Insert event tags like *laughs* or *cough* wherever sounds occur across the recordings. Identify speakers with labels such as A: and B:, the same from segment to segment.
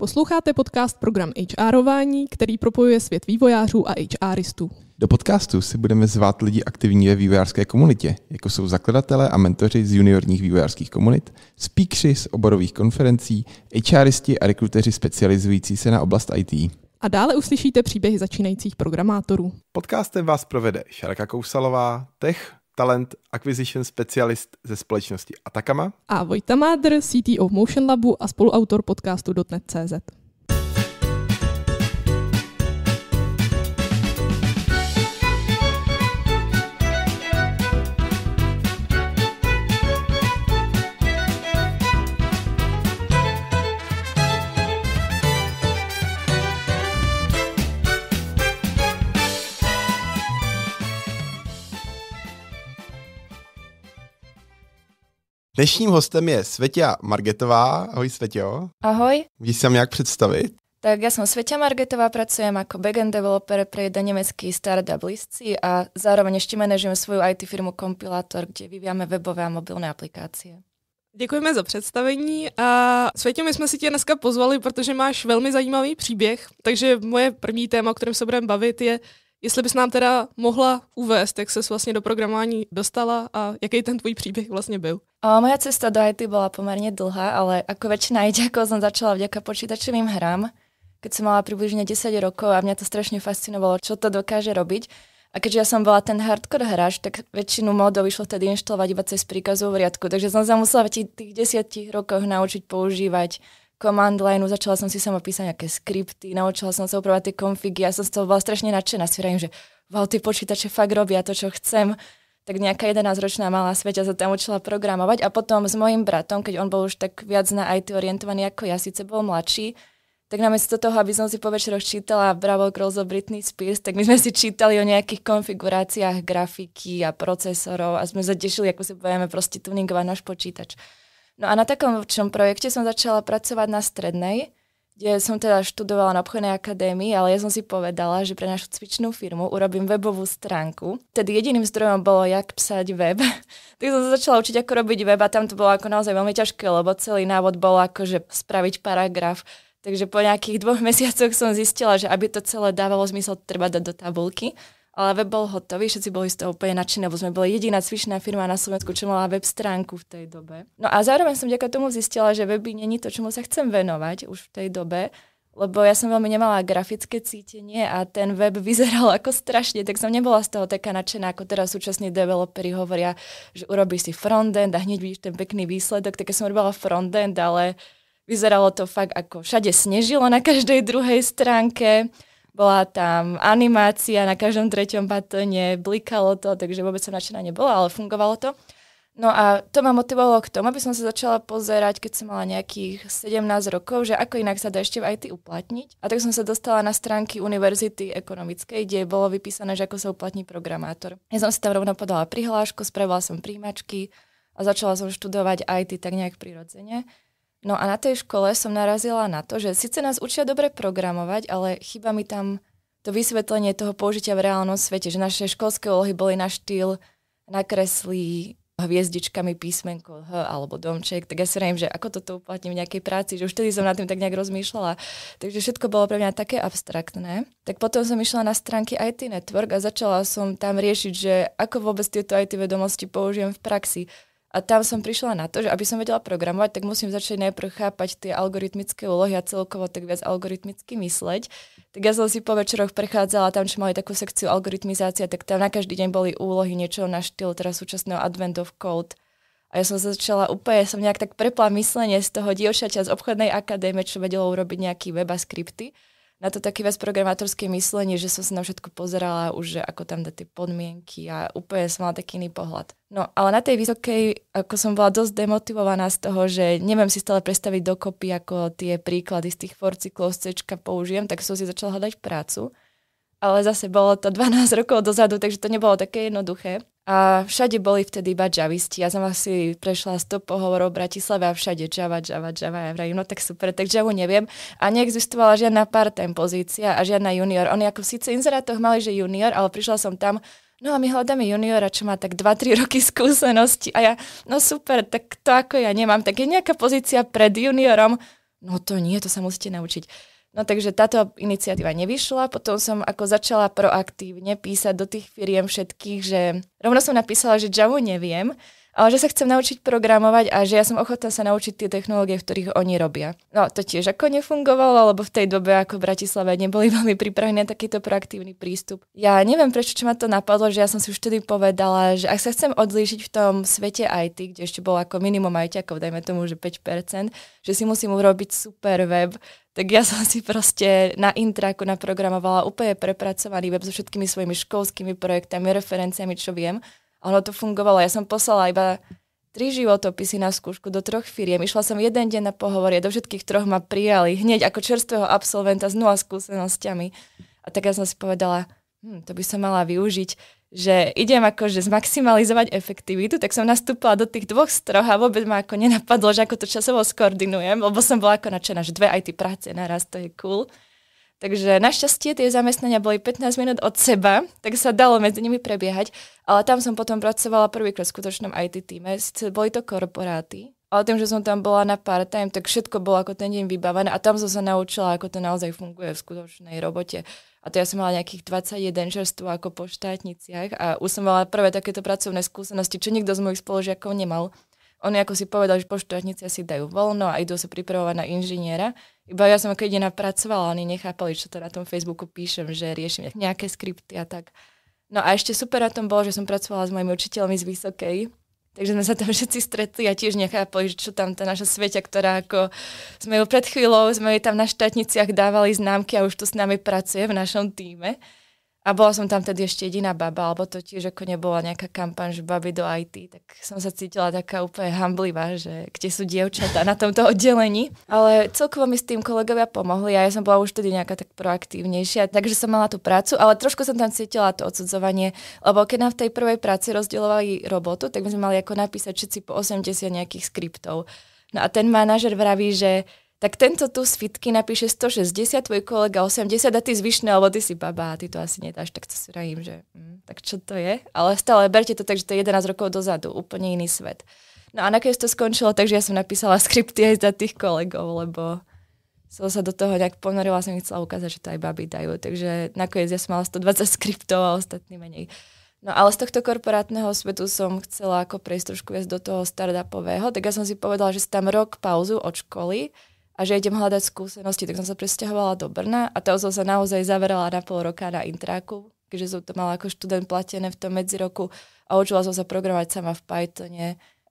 A: Posloucháte podcast Program HRování, který propojuje svět vývojářů a HRistů.
B: Do podcastu si budeme zvát lidi aktivní ve vývojářské komunitě, jako jsou zakladatelé a mentoři z juniorních vývojářských komunit, speakři z oborových konferencí, HRisti a rekruteři specializující se na oblast IT.
A: A dále uslyšíte příběhy začínajících programátorů.
B: Podcastem vás provede Šarka Kousalová, tech Talent Acquisition Specialist ze společnosti Atakama.
A: A Vojta Mádr, CTO v Motion Labu a spoluautor podcastu .NET.cz.
B: Dnešním hostem je Svetia Margetová. Ahoj Svetio. Ahoj. Víš sa nejak predstaviť?
C: Tak ja som Svetia Margetová, pracujem ako backend developer pre jeden nemecký startup Listci a zároveň ešte manažujem svoju IT firmu Compilator, kde vyvíjame webové a mobilné aplikácie.
A: Děkujeme za představení a Světě, my jsme si tě dneska pozvali, protože máš velmi zajímavý příběh, takže moje první téma, o kterém se budeme bavit, je Jestli bys nám teda mohla uvést, jak ses vlastně do programování dostala a jaký ten tvůj příběh vlastně byl?
C: A moja cesta do IT bola pomerne dlhá, ale ako väčšina ITákov som začala vďaka počítačovým hrám, keď som mala približne 10 rokov a mňa to strašne fascinovalo, čo to dokáže robiť. A keďže ja som bola ten hardcore hráč, tak väčšinu módov išlo vtedy inštalovať iba cez príkazu v riadku, takže som sa musela v tých desiatich rokoch naučiť používať command lineu, začala som si sama písať nejaké skripty, naučila som sa upravať tie konfigy, ja som z toho bola strašne nadšená, si že wow, tie počítače fakt robia to, čo chcem. Tak nejaká 11-ročná malá Sveťa sa tam učila programovať a potom s mojim bratom, keď on bol už tak viac na IT orientovaný ako ja, síce bol mladší, tak namiesto toho, aby som si po večeroch čítala Bravo Girls of Britney Spears, tak my sme si čítali o nejakých konfiguráciách grafiky a procesorov a sme sa tešili, ako si budeme proste tuningovať náš počítač. No a na takom projekte som začala pracovať na strednej, kde som teda študovala na obchodnej akadémii, ale ja som si povedala, že pre našu cvičnú firmu urobím webovú stránku. Tedy jediným zdrojom bolo, jak psať web. *laughs* tak som sa začala učiť, ako robiť web a tam to bolo ako naozaj veľmi ťažké, lebo celý návod bol že spraviť paragraf. Takže po nejakých dvoch *laughs* mesiacoch som zistila, že aby to celé dávalo zmysel, treba dať do tabulky ale web bol hotový, všetci boli z toho úplne nadšení, lebo sme boli jediná cvičná firma na Slovensku, čo mala web stránku v tej dobe. No a zároveň som vďaka tomu zistila, že weby není to, čomu sa chcem venovať už v tej dobe, lebo ja som veľmi nemala grafické cítenie a ten web vyzeral *laughs* ako strašne, tak som nebola z toho taká nadšená, ako teraz súčasní developeri hovoria, že urobíš si frontend a hneď vidíš ten pekný výsledok, tak ja som robila frontend, ale vyzeralo to fakt ako všade snežilo na každej druhej stránke bola tam animácia na každom treťom batone, blikalo to, takže vôbec som nadšená nebola, ale fungovalo to. No a to ma motivovalo k tomu, aby som sa začala pozerať, keď som mala nejakých 17 rokov, že ako inak sa dá ešte v IT uplatniť. A tak som sa dostala na stránky Univerzity ekonomickej, kde bolo vypísané, že ako sa uplatní programátor. Ja som si tam rovno podala prihlášku, spravila som príjmačky a začala som študovať IT tak nejak prirodzene. No a na tej škole som narazila na to, že síce nás učia dobre programovať, ale chyba mi tam to vysvetlenie toho použitia v reálnom svete, že naše školské úlohy boli na štýl nakreslí hviezdičkami písmenko H alebo domček, tak ja si rejím, že ako toto uplatním v nejakej práci, že už vtedy som nad tým tak nejak rozmýšľala. Takže všetko bolo pre mňa také abstraktné. Tak potom som išla na stránky IT Network a začala som tam riešiť, že ako vôbec tieto IT vedomosti použijem v praxi. A tam som prišla na to, že aby som vedela programovať, tak musím začať najprv chápať tie algoritmické úlohy a celkovo tak viac algoritmicky mysleť. Tak ja som si po večeroch prechádzala tam, čo mali takú sekciu algoritmizácia, tak tam na každý deň boli úlohy niečo na štýl teraz súčasného Advent of Code. A ja som začala úplne, som nejak tak prepla myslenie z toho dievčaťa z obchodnej akadémie, čo vedelo urobiť nejaký web a skripty na to také vás programátorské myslenie, že som sa na všetko pozerala už, že ako tam dať tie podmienky a úplne som mala taký iný pohľad. No, ale na tej vysokej, ako som bola dosť demotivovaná z toho, že neviem si stále predstaviť dokopy, ako tie príklady z tých forcyklov z C použijem, tak som si začala hľadať prácu ale zase bolo to 12 *laughs* rokov dozadu, takže to nebolo také jednoduché. A všade boli vtedy iba javisti. Ja som asi prešla 100 pohovorov v Bratislave a všade Java, Java, Java. Ja vrajím, no tak super, tak džavu neviem. A neexistovala žiadna part-time pozícia a žiadna junior. Oni ako síce inzerátoch mali, že junior, ale prišla som tam, no a my hľadáme juniora, čo má tak 2-3 roky skúsenosti. A ja, no super, tak to ako ja nemám, tak je nejaká pozícia pred juniorom. No to nie, to sa musíte naučiť. No takže táto iniciatíva nevyšla, potom som ako začala proaktívne písať do tých firiem všetkých, že rovno som napísala, že Javu neviem, ale že sa chcem naučiť programovať a že ja som ochotná sa naučiť tie technológie, v ktorých oni robia. No to tiež ako nefungovalo, lebo v tej dobe ako v Bratislave neboli *laughs* veľmi pripravení na takýto proaktívny prístup. Ja neviem prečo, čo ma to napadlo, že ja som si už vtedy povedala, že ak sa chcem odlíšiť v tom svete IT, kde ešte bolo ako minimum ajťakov, dajme tomu, že 5%, že si musím urobiť super web, tak ja som si proste na intraku naprogramovala úplne prepracovaný web so všetkými svojimi školskými projektami, referenciami, čo viem ono to fungovalo. Ja som poslala iba tri životopisy na skúšku do troch firiem. Išla som jeden deň na pohovorie, do všetkých troch ma prijali hneď ako čerstvého absolventa s nula skúsenosťami. A tak ja som si povedala, hm, to by som mala využiť, že idem akože zmaximalizovať efektivitu, tak som nastúpila do tých dvoch stroh a vôbec ma ako nenapadlo, že ako to časovo skoordinujem, lebo som bola ako nadšená, že dve IT práce naraz, to je cool. Takže našťastie tie zamestnania boli 15 minút od seba, tak sa dalo medzi nimi prebiehať, ale tam som potom pracovala prvýkrát v skutočnom IT týme, Sice boli to korporáty, ale tým, že som tam bola na part time, tak všetko bolo ako ten deň vybavené a tam som sa naučila, ako to naozaj funguje v skutočnej robote. A to ja som mala nejakých 21 čerstv ako po štátniciach a už som mala prvé takéto pracovné skúsenosti, čo nikto z mojich spolužiakov nemal. Oni ako si povedal, že poštovatníci si dajú voľno a idú sa pripravovať na inžiniera. Iba ja som ako jediná pracovala, oni nechápali, čo to na tom Facebooku píšem, že riešim nejaké skripty a tak. No a ešte super na tom bolo, že som pracovala s mojimi učiteľmi z Vysokej, Takže sme sa tam všetci stretli a tiež nechápali, že čo tam tá naša svete, ktorá ako sme ju pred chvíľou, sme ju tam na štátniciach dávali známky a už tu s nami pracuje v našom týme. A bola som tam tedy ešte jediná baba, alebo to tiež ako nebola nejaká kampaň, že baby do IT, tak som sa cítila taká úplne hamblivá, že kde sú dievčatá na tomto oddelení. Ale celkovo mi s tým kolegovia pomohli a ja som bola už tedy nejaká tak proaktívnejšia, takže som mala tú prácu, ale trošku som tam cítila to odsudzovanie, lebo keď nám v tej prvej práci rozdielovali robotu, tak my sme mali ako napísať všetci po 80 nejakých skriptov. No a ten manažer vraví, že tak tento tu z fitky napíše 160, tvoj kolega 80 a ty zvyšné, no, alebo ty si baba a ty to asi nedáš, tak to si rajím, že hm, tak čo to je? Ale stále berte to tak, že to je 11 rokov dozadu, úplne iný svet. No a nakoniec to skončilo, takže ja som napísala skripty aj za tých kolegov, lebo som sa do toho nejak ponorila, som chcela ukázať, že to aj baby dajú, takže nakoniec ja som mala 120 skriptov a ostatní menej. No ale z tohto korporátneho svetu som chcela ako prejsť trošku viac do toho startupového, tak ja som si povedala, že si tam rok pauzu od školy, a že idem hľadať skúsenosti, tak som sa presťahovala do Brna a tá som sa naozaj zaverala na pol roka na intraku, keďže som to mala ako študent platené v tom medziroku a učila som sa programovať sama v Pythone.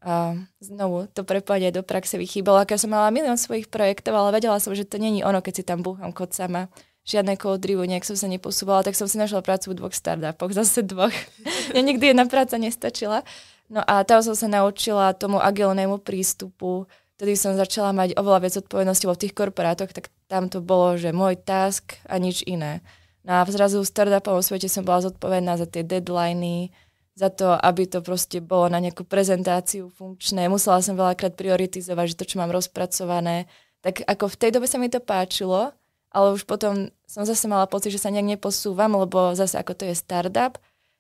C: A znovu, to prepadne do praxe mi chýbalo, aká som mala milión svojich projektov, ale vedela som, že to není ono, keď si tam búcham kod sama. Žiadne kód nejak som sa neposúvala, tak som si našla prácu v dvoch startupoch, zase dvoch. *laughs* Mne nikdy jedna práca nestačila. No a tam som sa naučila tomu agilnému prístupu, vtedy som začala mať oveľa viac odpovedností vo tých korporátoch, tak tam to bolo, že môj task a nič iné. No a zrazu v startupovom svete som bola zodpovedná za tie deadliny, za to, aby to proste bolo na nejakú prezentáciu funkčné. Musela som veľakrát prioritizovať, že to, čo mám rozpracované. Tak ako v tej dobe sa mi to páčilo, ale už potom som zase mala pocit, že sa nejak neposúvam, lebo zase ako to je startup,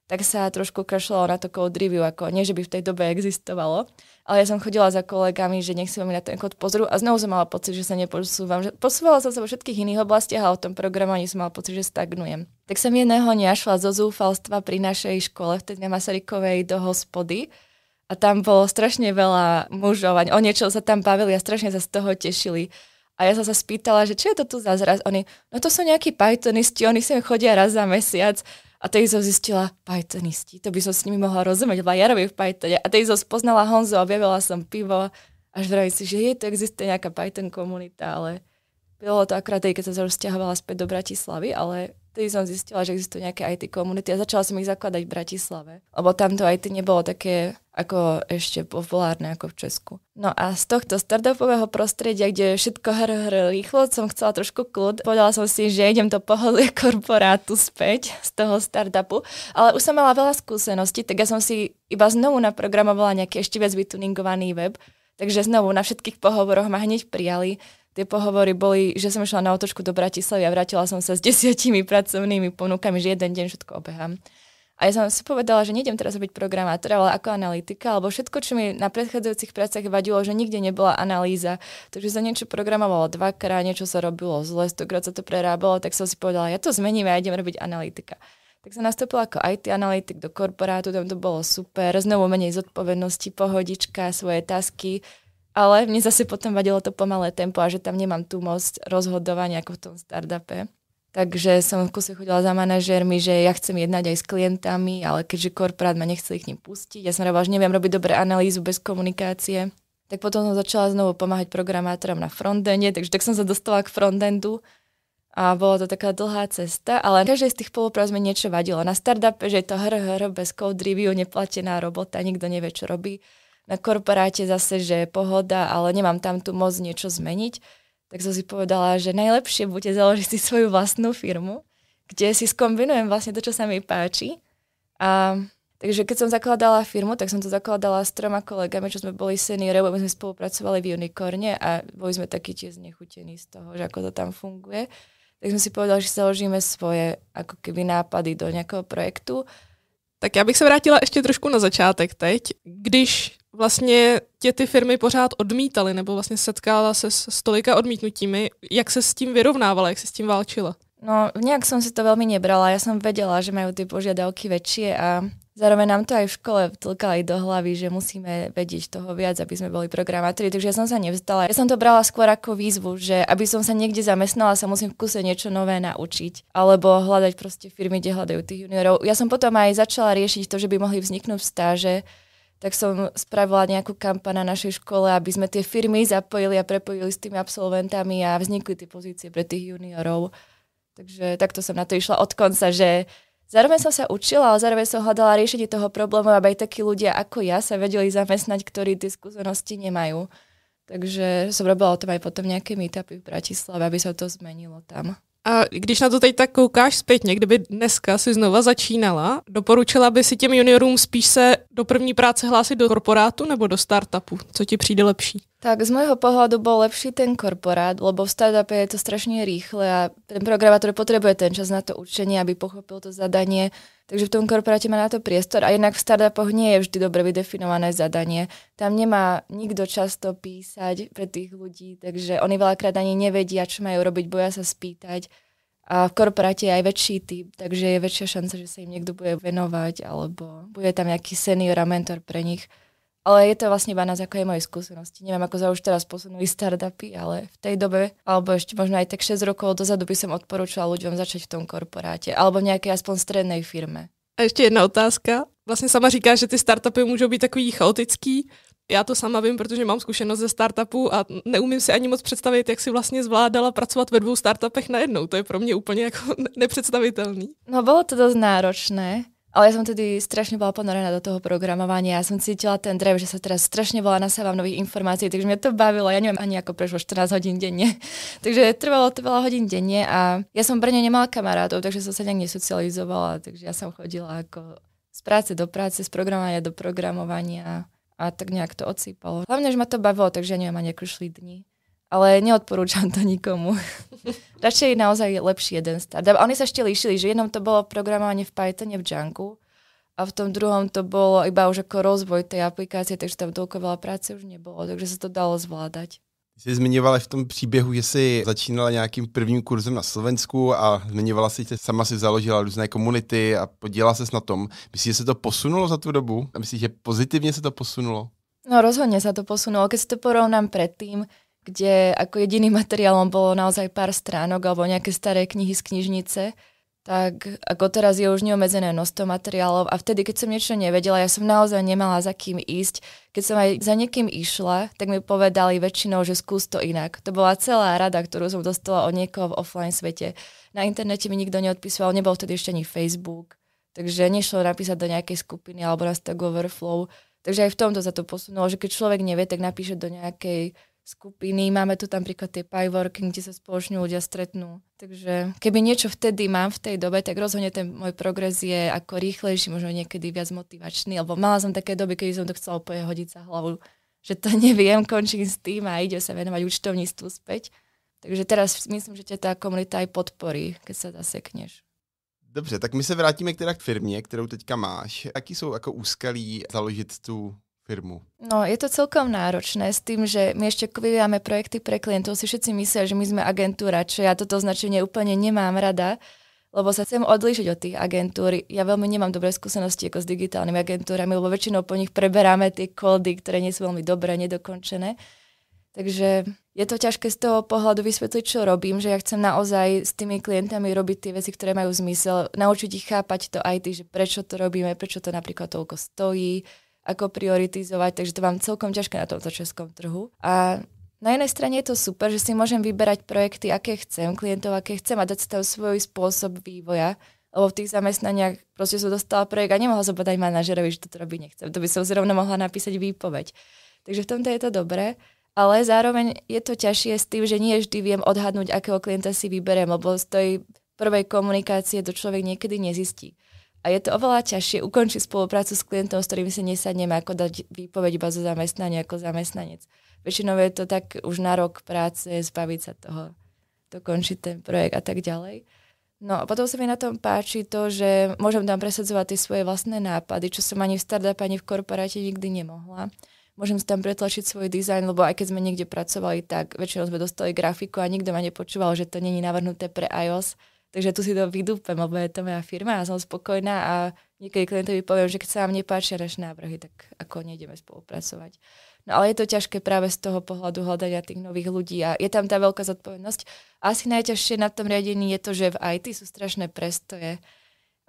C: tak sa trošku kašľalo na to code review, ako nie, že by v tej dobe existovalo, ale ja som chodila za kolegami, že nech si mi na ten kód pozrú a znovu som mala pocit, že sa neposúvam. Že posúvala som sa vo všetkých iných oblastiach a o tom programovaní som mala pocit, že stagnujem. Tak som jedného nešla zo zúfalstva pri našej škole, vtedy na Masarykovej, do hospody a tam bolo strašne veľa mužov a o niečo sa tam bavili a strašne sa z toho tešili. A ja som sa spýtala, že čo je to tu za zraz? Oni, no to sú nejakí Pythonisti, oni sem chodia raz za mesiac. A tej som zistila, Pythonisti, to by som s nimi mohla rozumieť, lebo ja robím v Pythone. A tej som spoznala Honzo, objavila som pivo, až vravím si, že je, to existuje nejaká Python komunita, ale bylo to akurát tej, keď som sa už späť do Bratislavy, ale vtedy som zistila, že existujú nejaké IT komunity a začala som ich zakladať v Bratislave, lebo tam to IT nebolo také ako ešte populárne ako v Česku. No a z tohto startupového prostredia, kde všetko hr, hr rýchlo, som chcela trošku kľud. Povedala som si, že idem do pohodlie *laughs* korporátu späť z toho startupu, ale už som mala veľa skúseností, tak ja som si iba znovu naprogramovala nejaký ešte viac vytuningovaný web, takže znovu na všetkých pohovoroch ma hneď prijali tie pohovory boli, že som išla na otočku do Bratislavy a vrátila som sa s *laughs* desiatimi pracovnými ponukami, že jeden deň všetko obehám. A ja som si povedala, že nejdem teraz robiť programátora, ale ako analytika, alebo všetko, čo mi na predchádzajúcich prácach vadilo, že nikde nebola analýza. Takže sa niečo programovalo dvakrát, niečo sa robilo zle, stokrát sa to prerábalo, tak som si povedala, ja to zmením a ja idem robiť analytika. Tak som nastúpila ako IT analytik do korporátu, tam to bolo super, znovu menej zodpovednosti, pohodička, svoje tasky, ale mne zase potom vadilo to pomalé tempo a že tam nemám tú moc rozhodovania ako v tom startupe. Takže som v kuse chodila za manažérmi, že ja chcem jednať aj s klientami, ale keďže korporát ma nechcel ich ním pustiť, ja som hovorila, že neviem robiť dobré analýzu bez komunikácie, tak potom som začala znovu pomáhať programátorom na frontende, takže tak som sa dostala k frontendu a bola to taká dlhá cesta, ale každej z tých poloprác mi niečo vadilo. Na startupe, že je to hr, hr, bez code review, neplatená robota, nikto nevie, čo robí na korporáte zase, že je pohoda, ale nemám tam tu moc niečo zmeniť, tak som si povedala, že najlepšie bude založiť si svoju vlastnú firmu, kde si skombinujem vlastne to, čo sa mi páči. A, takže keď som zakladala firmu, tak som to zakladala s troma kolegami, čo sme boli seniore, lebo sme spolupracovali v Unicorne a boli sme takí tie znechutení z toho, že ako to tam funguje. Tak sme si povedali, že založíme svoje ako keby nápady
A: do nejakého projektu. Tak já bych se vrátila ještě trošku na začátek teď. Když vlastně tě ty firmy pořád odmítaly, nebo vlastně setkala se s, s tolika odmítnutími. Jak se s tím vyrovnávala, jak se s tím válčila?
C: No, nejak som si to veľmi nebrala. Ja som vedela, že majú ty požiadavky väčšie a zároveň nám to aj v škole vtlkali do hlavy, že musíme vedieť toho viac, aby sme boli programátori, takže ja som sa nevzdala. Ja som to brala skôr ako výzvu, že aby som sa niekde zamestnala, sa musím v kuse niečo nové naučiť, alebo hľadať proste firmy, kde hľadajú tých juniorov. Ja som potom aj začala riešiť to, že by mohli vzniknúť stáže, tak som spravila nejakú kampa na našej škole, aby sme tie firmy zapojili a prepojili s tými absolventami a vznikli tie pozície pre tých juniorov. Takže takto som na to išla od konca, že zároveň som sa učila, ale zároveň som hľadala riešenie toho problému, aby aj takí ľudia ako ja sa vedeli zamestnať, ktorí tie skúsenosti nemajú. Takže som robila o tom aj potom nejaké meetupy v Bratislave, aby sa to zmenilo tam.
A: A když na to teď tak koukáš zpětně, kdyby dneska si znova začínala, doporučila by si těm juniorům spíš se do první práce hlásit do korporátu nebo do startupu? Co ti přijde lepší?
C: Tak z môjho pohľadu bol lepší ten korporát, lebo v startupe je to strašne rýchle a ten programátor potrebuje ten čas na to učenie, aby pochopil to zadanie Takže v tom korporáte má na to priestor a jednak v startupoch nie je vždy dobre vydefinované zadanie. Tam nemá nikto často písať pre tých ľudí, takže oni veľakrát ani nevedia, čo majú robiť, boja sa spýtať. A v korporáte je aj väčší typ, takže je väčšia šanca, že sa im niekto bude venovať alebo bude tam nejaký senior a mentor pre nich. Ale je to vlastne iba na základe mojej skúsenosti. Neviem, ako sa už teraz posunuli startupy, ale v tej dobe, alebo ešte možno aj tak 6 rokov dozadu by som odporúčala ľuďom začať v tom korporáte, alebo v nejakej aspoň strednej firme.
A: A ještě jedna otázka. Vlastně sama říká, že ty startupy můžou být takový chaotický. Já to sama vím, protože mám zkušenost ze startupu a neumím si ani moc představit, jak si vlastně zvládala pracovat ve dvou startupech najednou. To je pro mě úplně jako nepředstavitelný. No bylo
C: to dost náročné. Ale ja som tedy strašne bola ponorená do toho programovania. Ja som cítila ten drev, že sa teraz strašne bola nasávam nových informácií, takže mňa to bavilo. Ja neviem ani ako prešlo 14 hodín denne. *laughs* takže trvalo to veľa hodín denne a ja som v Brne nemala kamarátov, takže som sa nejak nesocializovala. Takže ja som chodila ako z práce do práce, z programovania do programovania a tak nejak to odsýpalo. Hlavne, že ma to bavilo, takže ja neviem, ako šli dni ale neodporúčam to nikomu. *laughs* Radšej je naozaj lepší jeden start. A oni sa ešte líšili, že jednom to bolo programovanie v Pythone v Junku a v tom druhom to bolo iba už ako rozvoj tej aplikácie, takže tam toľko veľa práce už nebolo, takže sa to dalo zvládať.
B: Jsi zmiňovala v tom příběhu, že jsi začínala nějakým prvním kurzem na Slovensku a zmiňovala si, že sama si založila různé komunity a podílela se na tom. Myslíš, že se to posunulo za tu dobu? A myslíš, že pozitivně se to posunulo?
C: No rozhodne sa to posunulo. Keď si to porovnám predtým, kde ako jediným materiálom bolo naozaj pár stránok alebo nejaké staré knihy z knižnice, tak ako teraz je už neomezené množstvo materiálov a vtedy, keď som niečo nevedela, ja som naozaj nemala za kým ísť. Keď som aj za niekým išla, tak mi povedali väčšinou, že skús to inak. To bola celá rada, ktorú som dostala od niekoho v offline svete. Na internete mi nikto neodpísal, nebol vtedy ešte ani Facebook, takže nešlo napísať do nejakej skupiny alebo na Stack Overflow. Takže aj v tomto sa to posunulo, že keď človek nevie, tak napíše do nejakej skupiny, máme tu tam príklad tie pieworking, kde sa spoločne ľudia stretnú. Takže keby niečo vtedy mám v tej dobe, tak rozhodne ten môj progres je ako rýchlejší, možno niekedy viac motivačný, lebo mala som také doby, keď som to chcela úplne hodiť za hlavu, že to *laughs* neviem, končím s tým a ide sa venovať účtovníctvu späť. Takže teraz myslím, že ťa tá komunita aj podporí, keď sa zasekneš.
B: Dobře, tak my se vrátíme k teda k firmě, kterou teďka máš. Jaký jsou jako úskalí založit tu firmu?
C: No, je to celkom náročné s tým, že my ešte vyvíjame projekty pre klientov, si všetci myslia, že my sme agentúra, čo ja toto značenie úplne nemám rada, lebo sa chcem odlíšiť od tých agentúr. Ja veľmi nemám dobré skúsenosti ako s digitálnymi agentúrami, lebo väčšinou po nich preberáme tie kódy, ktoré nie sú veľmi dobré, nedokončené. Takže je to ťažké z toho pohľadu vysvetliť, čo robím, že ja chcem naozaj s tými klientami robiť tie veci, ktoré majú zmysel, naučiť ich chápať to IT, že prečo to robíme, prečo to napríklad toľko stojí, ako prioritizovať, takže to mám celkom ťažké na tomto českom trhu. A na jednej strane je to super, že si môžem vyberať projekty, aké chcem, klientov, aké chcem a dať si tam svoj spôsob vývoja, lebo v tých zamestnaniach proste som dostala projekt a nemohla som povedať manažerovi, že toto robiť nechcem. To by som zrovna mohla napísať výpoveď. Takže v tomto je to dobré, ale zároveň je to ťažšie s tým, že nie vždy viem odhadnúť, akého klienta si vyberiem, lebo z tej prvej komunikácie to človek niekedy nezistí. A je to oveľa ťažšie ukončiť spoluprácu s klientom, s ktorým si nesadneme, ako dať výpoveď iba zo zamestnania ako zamestnanec. Väčšinou je to tak už na rok práce, zbaviť sa toho, dokončiť ten projekt a tak ďalej. No a potom sa mi na tom páči to, že môžem tam presadzovať tie svoje vlastné nápady, čo som ani v startup, ani v korporáte nikdy nemohla. Môžem si tam pretlačiť svoj dizajn, lebo aj keď sme niekde pracovali, tak väčšinou sme dostali grafiku a nikto ma nepočúval, že to není navrhnuté pre iOS Takže tu si to vydúpem, lebo je to moja firma a som spokojná a niekedy klientovi poviem, že keď sa vám nepáčia naše návrhy, tak ako nejdeme spolupracovať. No ale je to ťažké práve z toho pohľadu hľadania tých nových ľudí a je tam tá veľká zodpovednosť. Asi najťažšie na tom riadení je to, že v IT sú strašné prestoje.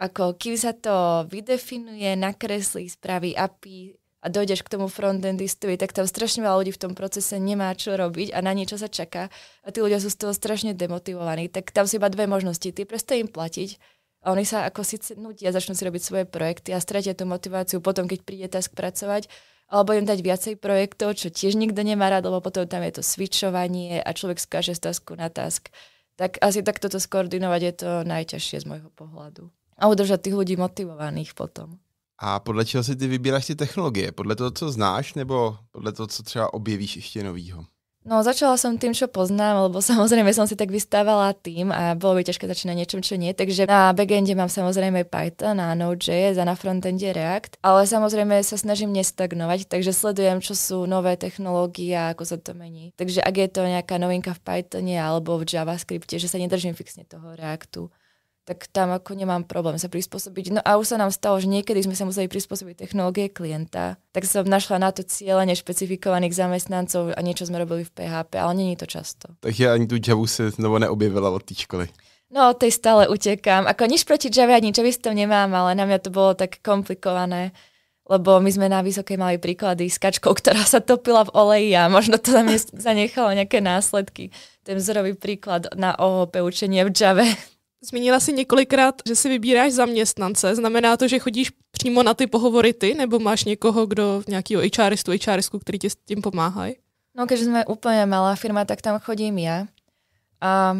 C: Ako kým sa to vydefinuje, nakreslí, spraví API, a dojdeš k tomu frontendistovi, tak tam strašne veľa ľudí v tom procese nemá čo robiť a na niečo sa čaká a tí ľudia sú z toho strašne demotivovaní. Tak tam sú iba dve možnosti. Ty prestaj im platiť a oni sa ako si nutia, začnú si robiť svoje projekty a stratia tú motiváciu potom, keď príde task pracovať, alebo im dať viacej projektov, čo tiež nikto nemá rád, lebo potom tam je to switchovanie a človek skáže z tasku na task. Tak asi takto to skoordinovať je to najťažšie z môjho pohľadu. A udržať tých ľudí motivovaných potom.
B: A podle čeho si ty vybíráš ty technologie? Podle toho, co znáš, nebo podle toho, co třeba objevíš ještě novýho?
C: No, začala som tým, čo poznám, lebo *laughs* samozrejme som si tak vystávala tým a bolo by ťažké začať na niečom, čo nie. Takže na backende mám samozrejme Python a Node.js a na frontende React, ale samozrejme sa snažím nestagnovať, takže sledujem, čo sú nové technológie a ako sa to mení. Takže ak je to nejaká novinka v Pythone alebo v JavaScripte, že sa nedržím fixne toho Reactu tak tam ako nemám problém sa prispôsobiť. No a už sa nám stalo, že niekedy sme sa museli prispôsobiť technológie klienta, tak som našla na to cieľa špecifikovaných zamestnancov a niečo sme robili v PHP, ale není to často.
B: Takže ani tu Javu sa znovu neobjevila od tej školy.
C: No, tej stále utekám. Ako nič proti Java, nič s to nemám, ale na mňa to bolo tak komplikované, lebo my sme na vysokej mali príklady s kačkou, *laughs* ktorá sa topila v oleji a možno to na zanechalo nejaké následky. Ten vzorový
A: príklad na OHP učenie v Java. Zmínila si několikrát, že si vybíráš zaměstnance. Znamená to, že chodíš přímo na ty pohovory ty, nebo máš někoho, kdo nějakého HRistu, HRistku, který ti s tím pomáhají?
C: No, keďže sme úplne malá firma, tak tam chodím ja. A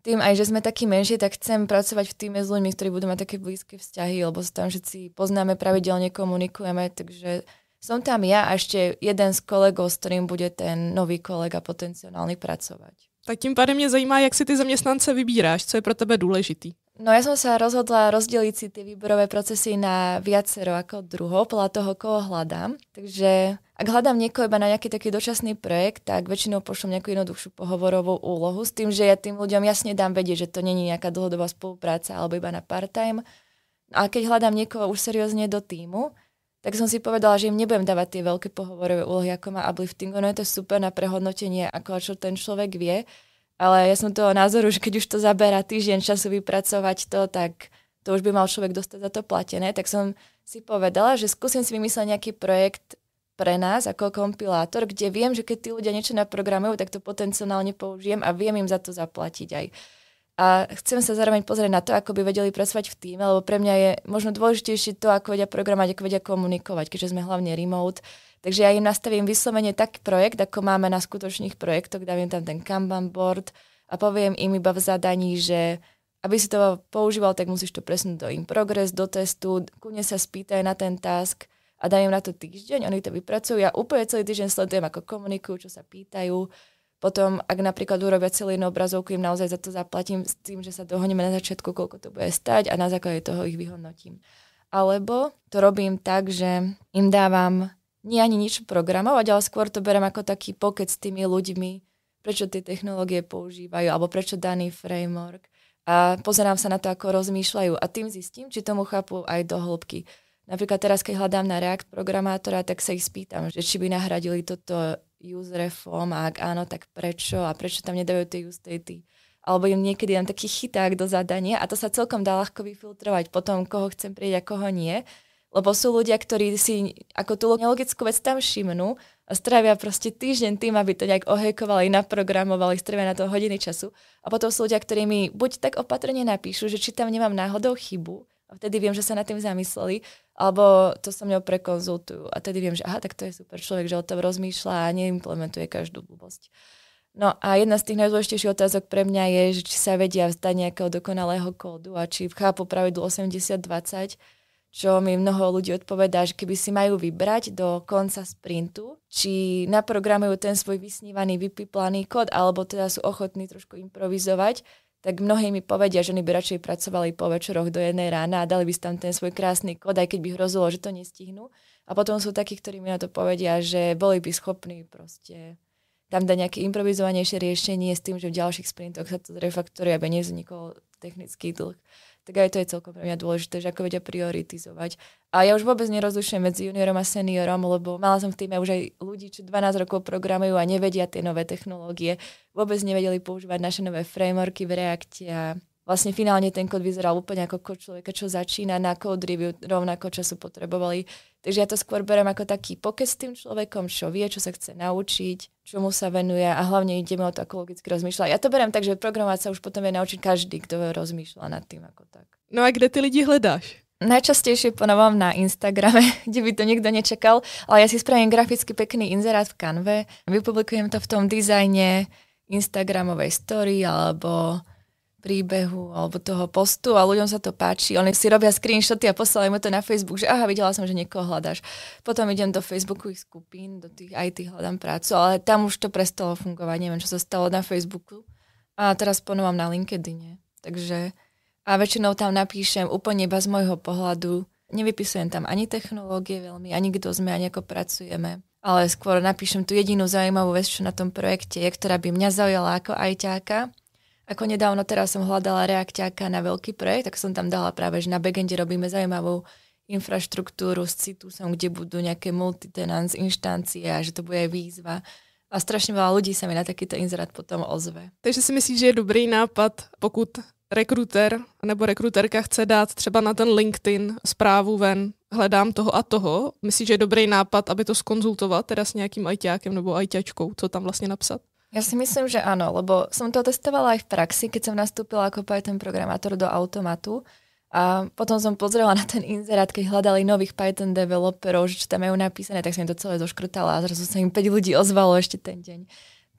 C: tým aj, že sme takí menší, tak chcem pracovať v týme s ľuďmi, ktorí budú mať také blízke vzťahy, lebo sa tam všetci poznáme, pravidelne komunikujeme, takže som tam ja a ešte jeden z kolegov, s ktorým bude ten nový kolega potenciálny pracovať.
A: Tak tím pádem mě zajímá, jak si ty zaměstnance vybíráš, co je pro tebe důležitý.
C: No ja som sa rozhodla rozdeliť si tie výborové procesy na viacero ako druho, podľa toho, koho hľadám. Takže ak hľadám niekoho iba na nejaký taký dočasný projekt, tak väčšinou pošlem nejakú jednoduchšiu pohovorovú úlohu s tým, že ja tým ľuďom jasne dám vedieť, že to není nejaká dlhodobá spolupráca alebo iba na part-time. No a keď hľadám niekoho už seriózne do týmu, tak som si povedala, že im nebudem dávať tie veľké pohovorové úlohy, ako má uplifting. Ono je to super na prehodnotenie, ako čo ten človek vie, ale ja som toho názoru, že keď už to zabera týždeň času vypracovať to, tak to už by mal človek dostať za to platené. Tak som si povedala, že skúsim si vymyslieť nejaký projekt pre nás ako kompilátor, kde viem, že keď tí ľudia niečo naprogramujú, tak to potenciálne použijem a viem im za to zaplatiť aj. A chcem sa zároveň pozrieť na to, ako by vedeli pracovať v týme, lebo pre mňa je možno dôležitejšie to, ako vedia programovať, ako vedia komunikovať, keďže sme hlavne remote. Takže ja im nastavím vyslovene taký projekt, ako máme na skutočných projektoch, im tam ten Kanban board a poviem im iba v zadaní, že aby si to používal, tak musíš to presnúť do in progress, do testu, kune sa spýtaj na ten task a dajú na to týždeň, oni to vypracujú. Ja úplne celý týždeň sledujem, ako komunikujú, čo sa pýtajú potom, ak napríklad urobia celú jednu obrazovku, im naozaj za to zaplatím s tým, že sa dohodneme na začiatku, koľko to bude stať a na základe toho ich vyhodnotím. Alebo to robím tak, že im dávam nie ani nič programovať, ale skôr to berem ako taký pokec s tými ľuďmi, prečo tie technológie používajú, alebo prečo daný framework. A pozerám sa na to, ako rozmýšľajú a tým zistím, či tomu chápu aj do hĺbky. Napríklad teraz, keď hľadám na React programátora, tak sa ich spýtam, že či by nahradili toto use reform a ak áno, tak prečo a prečo tam nedajú tie use datey alebo im niekedy dám taký chyták do zadania a to sa celkom dá ľahko vyfiltrovať potom, koho chcem prieť a koho nie. Lebo sú ľudia, ktorí si ako tú nelogickú vec tam všimnú a strávia proste týždeň tým, aby to nejak ohekovali, naprogramovali, strávia na to hodiny času. A potom sú ľudia, ktorí mi buď tak opatrne napíšu, že či tam nemám náhodou chybu, a vtedy viem, že sa nad tým zamysleli, alebo to sa mňou prekonzultujú. A vtedy viem, že aha, tak to je super človek, že o tom rozmýšľa a neimplementuje každú blbosť. No a jedna z tých najdôležitejších otázok pre mňa je, že či sa vedia vzdať nejakého dokonalého kódu a či chápu pravidlo 80-20, čo mi mnoho ľudí odpovedá, že keby si majú vybrať do konca sprintu, či naprogramujú ten svoj vysnívaný, vypiplaný kód, alebo teda sú ochotní trošku improvizovať, tak mnohí mi povedia, že oni by radšej pracovali po večeroch do jednej rána a dali by si tam ten svoj krásny kód, aj keď by hrozilo, že to nestihnú. A potom sú takí, ktorí mi na to povedia, že boli by schopní proste tam dať nejaké improvizovanejšie riešenie s tým, že v ďalších sprintoch sa to refaktoruje, aby nevznikol technický dlh tak aj to je celkom pre mňa dôležité, že ako vedia prioritizovať. A ja už vôbec nerozlišujem medzi juniorom a seniorom, lebo mala som v týme už aj ľudí, čo 12 rokov programujú a nevedia tie nové technológie, vôbec nevedeli používať naše nové frameworky v Reakte a vlastne finálne ten kód vyzeral úplne ako kód človeka, čo začína na kód review, rovnako času potrebovali. Takže ja to skôr berem ako taký pokec s tým človekom, čo vie, čo sa chce naučiť, čomu sa venuje a hlavne ideme o to, ako logicky rozmýšľa. Ja to berem tak, že programovať sa už potom je naučiť každý, kto rozmýšľa nad tým ako
A: tak. No a kde ty lidi hledáš?
C: Najčastejšie ponovám na Instagrame, *laughs* kde by to nikto nečakal, ale ja si spravím graficky pekný inzerát v kanve, vypublikujem to v tom dizajne Instagramovej story alebo príbehu alebo toho postu a ľuďom sa to páči. Oni si robia screenshoty a posielajú mu to na Facebook, že aha, videla som, že niekoho hľadáš. Potom idem do Facebookových skupín, do tých IT hľadám prácu, ale tam už to prestalo fungovať, neviem, čo sa stalo na Facebooku. A teraz ponovám na LinkedIn. Takže a väčšinou tam napíšem úplne iba z môjho pohľadu. Nevypisujem tam ani technológie veľmi, ani kto sme, ani ako pracujeme. Ale skôr napíšem tú jedinú zaujímavú vec, čo na tom projekte je, ktorá by mňa zaujala ako ajťáka ako nedávno teraz som hľadala reakťáka na veľký projekt, tak som tam dala práve, že na backende robíme zaujímavú infraštruktúru s Citusom, kde budú nejaké multitenance inštancie a že to bude aj
A: výzva. A
C: strašne veľa ľudí sa mi na takýto inzerát potom ozve.
A: Takže si myslíš, že je dobrý nápad, pokud rekruter nebo rekruterka chce dát třeba na ten LinkedIn zprávu ven, hledám toho a toho. Myslíš, že je dobrý nápad, aby to skonzultoval teda s nějakým ajťákem nebo ajťačkou, co tam vlastně napsat?
C: Ja si myslím, že áno, lebo som to testovala aj v praxi, keď som nastúpila ako Python programátor do automatu. A potom som pozrela na ten inzerát, keď hľadali nových Python developerov, že čo tam majú napísané, tak som im to celé zoškrtala a zrazu sa im 5 ľudí ozvalo ešte ten deň.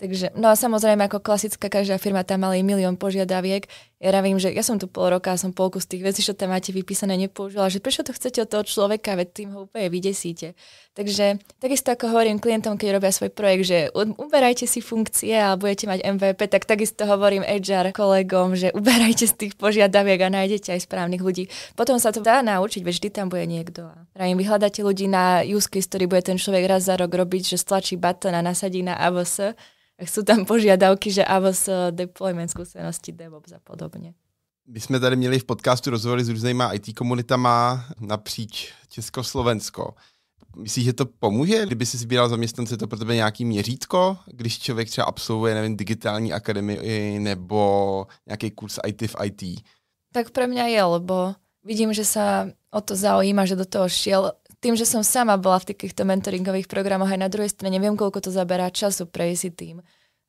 C: Takže, no a samozrejme, ako klasická každá firma tam mali milión požiadaviek ja ravím, že ja som tu pol roka a som polku z tých vecí, čo tam máte vypísané, nepoužila, že prečo to chcete od toho človeka, veď tým ho úplne vydesíte. Takže takisto ako hovorím klientom, keď robia svoj projekt, že uberajte si funkcie a budete mať MVP, tak takisto hovorím HR kolegom, že uberajte z tých požiadaviek a nájdete aj správnych ľudí. Potom sa to dá naučiť, veď vždy tam bude niekto. ravím, vyhľadáte ľudí na use case, ktorý bude ten človek raz za rok robiť, že stlačí button a nasadí na AVS sú tam požiadavky, že AWS eh, deployment skúsenosti DevOps a
B: podobně. My jsme tady měli v podcastu rozhovory s různýma IT komunitama napříč Československo. Myslíš, že to pomůže, kdyby si sbíral zaměstnance, to pro tebe nějaký měřítko, když člověk třeba absolvuje, nevím, digitální akademii nebo nějaký kurz IT v IT?
C: Tak pro mě je, lebo vidím, že sa o to zaujíma, že do toho šiel, tým, že som sama bola v takýchto mentoringových programoch aj na druhej strane, neviem, koľko to zaberá času prejsť si tým.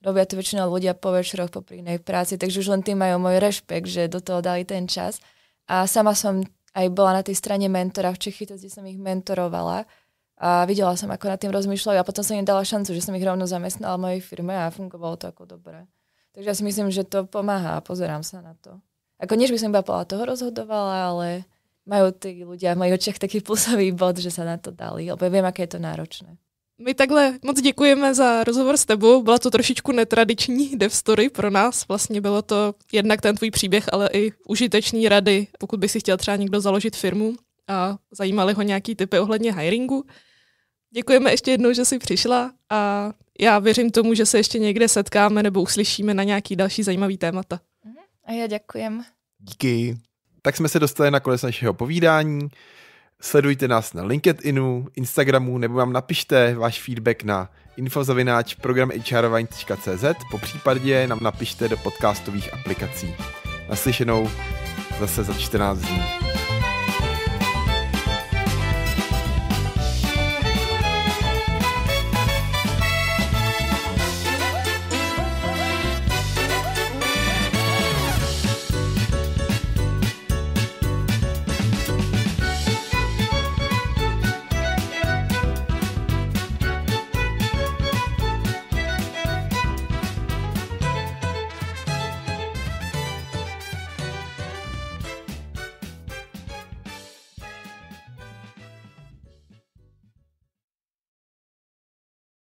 C: Robia to väčšinou ľudia po večeroch, po prínej práci, takže už len tým majú môj rešpekt, že do toho dali ten čas. A sama som aj bola na tej strane mentora v Čechy, kde som ich mentorovala a videla som, ako nad tým rozmýšľajú a potom som im dala šancu, že som ich rovno zamestnala v mojej firme a fungovalo to ako dobre. Takže ja si myslím, že to pomáha a pozerám sa na to. Ako niečo by som iba toho rozhodovala, ale majú tí ľudia v mojich očiach taký plusový bod, že sa na to dali, lebo ja viem, aké je to náročné.
A: My takhle moc děkujeme za rozhovor s tebou. Byla to trošičku netradiční dev story pro nás. Vlastně bylo to jednak ten tvůj příběh, ale i užitečný rady, pokud by si chtěl třeba někdo založit firmu a zajímaly ho nějaký typy ohledně hiringu. Děkujeme ještě jednou, že jsi přišla a já věřím tomu, že se ještě někde setkáme nebo uslyšíme na nějaký další zajímavý témata. Mhm. A já děkujem.
B: Díky. Tak jsme se dostali na konec našeho povídání. Sledujte nás na LinkedInu, Instagramu nebo vám napište váš feedback na infozavináč po případě nám napište do podcastových aplikací. Naslyšenou zase za 14 dní.